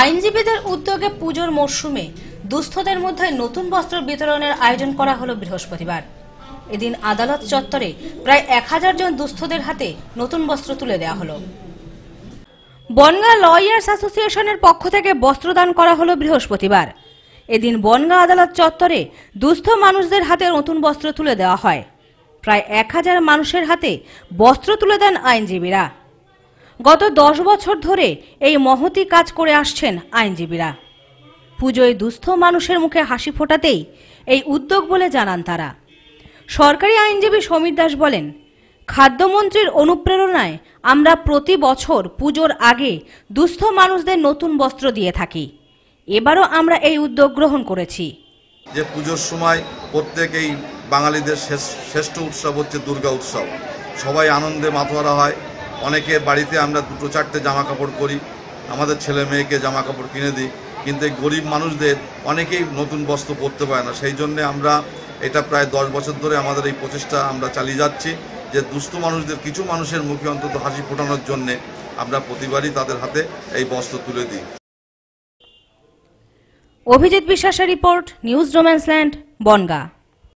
আইনজীবীদের উদ্যোগে পুজোর মরশুমে দুস্থদের মধ্যে নতুন বস্ত্র বিতরণের আয়োজন করা হলো বৃহস্পতিবার এদিন আদালত চত্বরে প্রায় এক হাজার জন দুস্থদের হাতে নতুন বস্ত্র তুলে দেওয়া হলো বনগা লয়ার্স অ্যাসোসিয়েশনের পক্ষ থেকে বস্ত্রদান করা হলো বৃহস্পতিবার এদিন বনগা আদালত চত্বরে দুস্থ মানুষদের হাতে নতুন বস্ত্র তুলে দেওয়া হয় প্রায় এক হাজার মানুষের হাতে বস্ত্র তুলে দেন আইনজীবীরা গত দশ বছর ধরে এই মহতি কাজ করে আসছেন আইনজীবীরা পুজোয় দুস্থ মানুষের মুখে হাসি ফোটাতেই এই উদ্যোগ বলে জানান তারা সরকারি আইনজীবী সমীর দাস বলেন খাদ্যমন্ত্রীর অনুপ্রেরণায় আমরা প্রতি বছর পুজোর আগে দুস্থ মানুষদের নতুন বস্ত্র দিয়ে থাকি এবারও আমরা এই উদ্যোগ গ্রহণ করেছি যে পুজোর সময় প্রত্যেকেই বাঙালিদের শ্রেষ্ঠ উৎসব হচ্ছে দুর্গা উৎসব সবাই আনন্দে মাতোয়ারা হয় অনেকে বাড়িতে আমরা দুটো চারটে জামা কাপড় করি আমাদের ছেলে মেয়েকে জামা কাপড় কিনে দিই কিন্তু এই গরিব মানুষদের অনেকেই নতুন বস্ত্র পরতে পারে না সেই জন্যে আমরা এটা প্রায় দশ বছর ধরে আমাদের এই প্রচেষ্টা আমরা চালিয়ে যাচ্ছি যে দুস্থ মানুষদের কিছু মানুষের মুখে অন্তত হাসি ফোটানোর জন্যে আমরা প্রতিবারই তাদের হাতে এই বস্ত্র তুলে দিই অভিজিৎ বিশ্বাসের রিপোর্ট নিউজ রোম্যান্সল্যান্ড বনগা